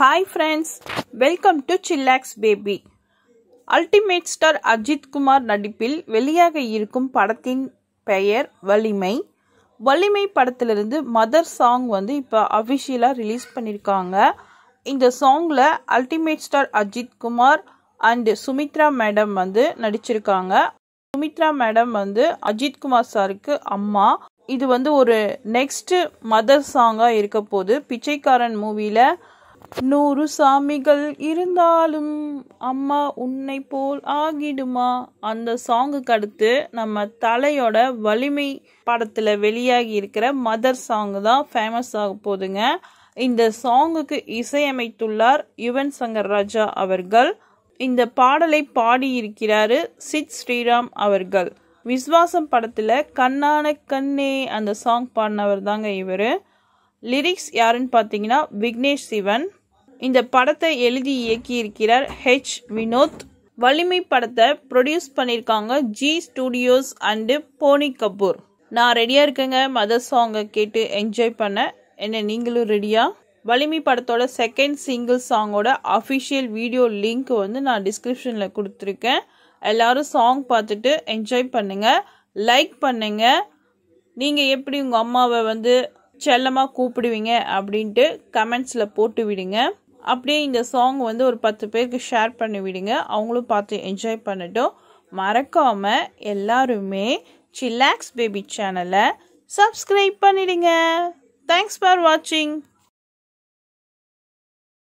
hi friends welcome to chillax baby ultimate star Ajith Kumar நடிப்பில் வெளியாக இருக்கும் படத்தின் பெயர் வலிமை வலிமை படத்திலிருந்து மதர் சாங் வந்து இப்போ அஃபிஷியலாக ரிலீஸ் பண்ணியிருக்காங்க இந்த சாங்கில் ultimate star Ajith Kumar and Sumithra madam வந்து நடிச்சிருக்காங்க சுமித்ரா மேடம் வந்து அஜித் குமார் சாருக்கு அம்மா இது வந்து ஒரு நெக்ஸ்ட்டு மதர் சாங்காக இருக்க போது பிச்சைக்காரன் மூவியில் நூறு சாமிகள் இருந்தாலும் அம்மா உன்னை போல் ஆகிடுமா அந்த சாங்குக்கு அடுத்து நம்ம தலையோட வலிமை படத்தில் வெளியாகி இருக்கிற மதர் சாங் தான் ஃபேமஸ் ஆக போதுங்க இந்த சாங்குக்கு இசையமைத்துள்ளார் யுவன் சங்கர் ராஜா அவர்கள் இந்த பாடலை பாடியிருக்கிறாரு சித் ஸ்ரீராம் அவர்கள் விஸ்வாசம் படத்தில் கண்ணான கண்ணே அந்த சாங் பாடினவர் தாங்க இவர் லிரிக்ஸ் யாருன்னு பார்த்தீங்கன்னா விக்னேஷ் சிவன் இந்த படத்தை எழுதி இயக்கியிருக்கிறார் ஹெச் வினோத் வலிமை படத்தை ப்ரொடியூஸ் பண்ணியிருக்காங்க Zee studios and Boney Kapoor நான் ரெடியாக இருக்கேங்க மதர் சாங்கை கேட்டு என்ஜாய் பண்ண என்ன நீங்களும் ரெடியாக வலிமை படத்தோட செகண்ட் சிங்கிள் சாங்கோட அஃபிஷியல் வீடியோ லிங்க் வந்து நான் டிஸ்கிரிப்ஷனில் கொடுத்துருக்கேன் எல்லாரும் சாங் பார்த்துட்டு என்ஜாய் பண்ணுங்கள் லைக் பண்ணுங்கள் நீங்கள் எப்படி உங்கள் அம்மாவை வந்து செல்லமாக கூப்பிடுவீங்க அப்படின்ட்டு கமெண்ட்ஸில் போட்டு விடுங்க அப்படியே இந்த சாங் வந்து ஒரு பத்து பேருக்கு ஷேர் பண்ணி விடுங்க அவங்களும் பார்த்து என்ஜாய் பண்ணட்டும் மறக்காமல் எல்லாருமே சில்லாக்ஸ் பேபி சேனலை சப்ஸ்கிரைப் பண்ணிடுங்க தேங்க்ஸ் ஃபார் வாட்சிங்